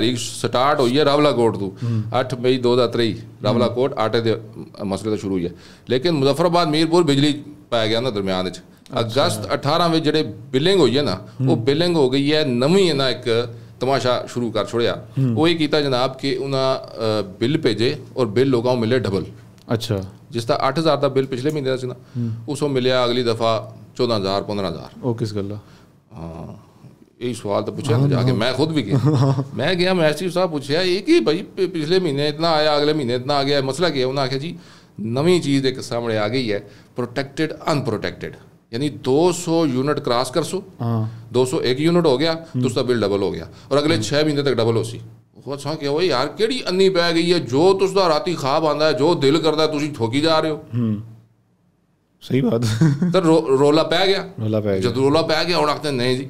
ਤਹਿਰੀਕ start ਹੋਈ ਹੈ ਰਾਵਲਾਕੋਟ ਤੋਂ 8 ਮਈ 2023 ਰਾਵਲਾਕੋਟ ਆਟੇ ਦੇ ਮਸਲੇ ਤੋਂ ਸ਼ੁਰੂ ਹੋਈ ਹੈ ਲੇਕਿਨ ਮੁਜ਼ਫਰਾਬਾਦ ਮੀਰਪੁਰ ਬਿਜਲੀ ਪਾਇਆ ਗਿਆ ਨਾ ਦਰਮਿਆਨ ਵਿੱਚ ਅਗਸਤ 18 ਵਿੱਚ ਜਿਹੜੇ ਬਿਲਿੰਗ ਹੋਈ ਹੈ ਨਾ ਉਹ ਬਿਲਿੰਗ ਹੋ ਗਈ ਹੈ ਨਵੀਂ ਇਹਨਾਂ ਇੱਕ तमाशा शुरू कर छोड़िया वो ये किया जनाब कि उन्हें बिल भेजे और बिल लोगों मिले डबल अच्छा जिसका अठ हज़ार का बिल पिछले महीने का ना उसको मिले अगली दफ़ा चौदह हज़ार पंद्रह हज़ार ओ किस गल हाँ ਇਹ ਸਵਾਲ ਤਾਂ ਪੁੱਛਿਆ ਜਾ ਕੇ ਮੈਂ ਖੁਦ ਵੀ ਗਿਆ ਮੈਂ ਗਿਆ ਮੈਂ ਐਸਟੀ ਸਾਹਿਬ ਪੁੱਛਿਆ ਇਹ ਕੀ ਭਾਈ ਪਿਛਲੇ ਮਹੀਨੇ ਇਤਨਾ ਆਇਆ ਅਗਲੇ ਮਹੀਨੇ ਇਤਨਾ ਆ ਗਿਆ ਮਸਲਾ ਕੀ ਹੈ ਉਹਨਾਂ ਆਖਿਆ ਜੀ ਨਵੀਂ ਚੀਜ਼ ਦੇ ਸਾਹਮਣੇ ਆ ਗਈ ਹੈ ਪ੍ਰੋਟੈਕਟਿਡ ਅਨਪ੍ਰੋਟੈਕਟਿਡ ਯਾਨੀ 200 ਯੂਨਿਟ ਕ੍ਰਾਸ ਕਰ ਸੋ ਹਾਂ 201 ਯੂਨਿਟ ਹੋ ਗਿਆ गया ਬਿਲ ਡਬਲ ਹੋ ਗਿਆ ਔਰ ਅਗਲੇ 6 ਮਹੀਨੇ ਤੱਕ ਡਬਲ ਹੋ ਸੀ हो ਉਹ ਅੱਛਾ ਕਿ ਓਏ ਯਾਰ ਕਿਹੜੀ ਅੰਨੀ ਪੈ ਗਈ ਹੈ ਜੋ ਤੁਸੀਂ ਦਾ ਰਾਤੀ ਖਾਬ ਆਂਦਾ ਹੈ ਜੋ ਦਿਲ ਕਰਦਾ ਤੁਸੀਂ ਠੋਕੀ ਜਾ ਰਹੇ ਹੋ ਹੂੰ ਸਹੀ ਬਾਤ ਤਾਂ ਰੋਲਾ ਪੈ ਗਿਆ ਰੋਲਾ ਪੈ ਗਿਆ ਜਦੋਂ ਰੋਲਾ ਪੈ ਗਿਆ ਹੁਣ ਆਖਦੇ ਨਹੀਂ ਜੀ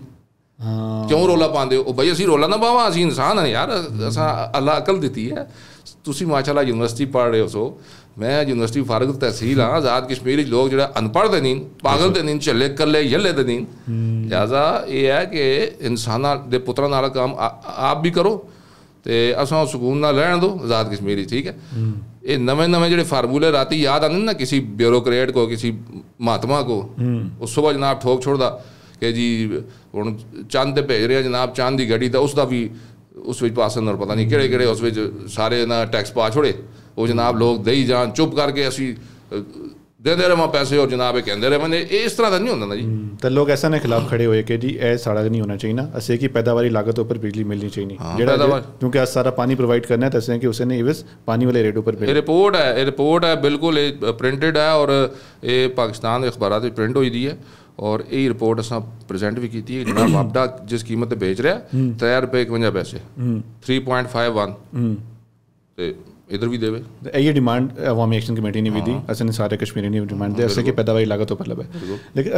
ਕਿਉਂ ਰੋਲਾ ਪਾਉਂਦੇ ਹੋ ਬਈ ਅਸੀਂ ਰੋਲਾ ਨਾ ਪਾਵਾਂ ਅਸੀਂ ਇਨਸਾਨ ਹਾਂ ਯਾਰ ਅਸਾਂ ਅੱਲਾ ਅਕਲ ਦਿੱਤੀ ਹੈ ਤੁਸੀਂ ਮਾਸ਼ਾਅੱਲਾ ਯੂਨੀਵਰਸਿਟੀ ਪੜ੍ਹ ਰਹੇ ਹੋ ਸੋ ਮੈਂ ਯੂਨੀਵਰਸਿਟੀ ਫਾਰਗ ਤਹਿਸੀਲ ਹਾਂ ਆਜ਼ਾਦ ਕਸ਼ਮੀਰੀ ਲੋਕ ਜਿਹੜਾ ਅਨਪੜ੍ਹ ਦੇ ਨਹੀਂ ਪਾਗਲ ਦੇ ਨਹੀਂ ਚੱਲੇ ਕੱਲੇ ਯੱਲੇ ਦੇ ਨਹੀਂ ਜਾਜ਼ਾ ਇਹ ਹੈ ਕਿ ਇਨਸਾਨਾਂ ਦੇ ਪੁੱਤਰਾਂ ਨਾਲ ਕੰਮ ਆਪ ਵੀ ਕਰੋ ਤੇ ਅਸਾਂ ਸਕੂਨ ਨਾਲ ਰਹਿਣ ਦਿਓ ਆਜ਼ਾਦ ਕਸ਼ਮੀਰੀ ਠੀਕ ਹੈ ਇਹ ਨਵੇਂ ਨਵੇਂ ਜਿਹੜੇ ਫਾਰਮੂਲੇ ਰਾਤੀ ਯਾਦ ਆਉਂਦੇ ਨਾ ਕਿਸੇ ਬਿਊਰੋਕਰੇਟ ਕੋ ਕਿਸੇ ਮਹਾਤਮਾ ਕੋ ਉਹ ਸਵੇਰ ਜਨਾਬ ਠੋਕ ਛੋੜਦਾ ਕਿ ਜੀ ਹੁਣ ਚੰਦ ਤੇ ਭੇਜ ਰਿਹਾ ਜਨਾਬ ਚੰਦ ਦੀ ਗੱਡੀ ਤਾਂ ਉਸ ਦਾ ਵੀ ਉਸ ਵਿੱਚ ਪਾਸਨ ਨੂੰ ਪਤਾ ਨਹੀਂ ਕਿਹੜੇ ਕਿਹੜੇ ਉਸ ਵਿੱਚ ਸਾਰੇ ਨਾ ਟੈਕਸ ਪਾ ਛੋੜੇ ਉਹ ਜਨਾਬ ਲੋਕ ਦੇਈ ਜਾਣ ਚੁੱਪ ਕਰਕੇ ਅਸੀਂ ਦਿੰਦੇ ਰਹੇ ਮਾ ਪੈਸੇ ਹੋ ਜਨਾਬ ਇਹ ਕਹਿੰਦੇ ਰਹੇ ਮੈਂ ਇਸ ਤਰ੍ਹਾਂ ਦਾ ਨਹੀਂ ਹੁੰਦਾ ਨਾ ਜੀ ਤਾਂ ਲੋਕ ਐਸਾ ਨੇ ਖਿਲਾਫ ਖੜੇ ਹੋਏ ਕਿ ਜੀ ਇਹ ਸੜਕ ਨਹੀਂ ਹੋਣਾ ਚਾਹੀਦਾ ਅਸੀਂ ਕਿ ਪੈਦਾਵਾਰੀ ਲਾਗਤ ਉੱਪਰ ਬਿਜਲੀ ਮਿਲਣੀ ਚਾਹੀਦੀ ਜਿਹੜਾ ਕਿਉਂਕਿ ਅਸ ਸਾਰਾ ਪਾਣੀ ਪ੍ਰੋਵਾਈਡ ਕਰਨਾ ਹੈ ਤਾਂ ਅਸੀਂ ਕਿ ਉਸਨੇ ਇਵਸ ਪਾਣੀ ਵਾਲੇ ਰੇਟ ਉੱਪਰ ਇਹ ਰਿਪੋਰਟ ਹੈ ਇਹ ਰਿਪੋਰਟ ਹੈ ਬਿਲਕੁਲ ਇਹ ਪ੍ਰਿੰਟਡ ਹੈ ਔਰ ਇਹ ਪਾਕਿਸਤਾਨ ਦੇ ਅਖਬਾਰਾਂ ਤੇ ਪ੍ਰਿੰਟ ਹੋਈ ਦੀ ਹੈ ਔਰ रिपोर्ट ਰਿਪੋਰਟ ਅਸਾਂ भी की ਕੀਤੀ हम्म। वापडा जिस कीमत ਜਿਸ ਕੀਮਤ ਤੇ ਵੇਚ ਰਿਹਾ 3 ਰੁਪਏ 51 ਪੈਸੇ 3.51 ਤੇ इधर भी देवे डिमांड तो अवामी एक्शन कमेटी ने भी दी हाँ। असने सारे कश्मीरी ने डिमांड दी असल की पैदावार लागत तो मतलब लेकिन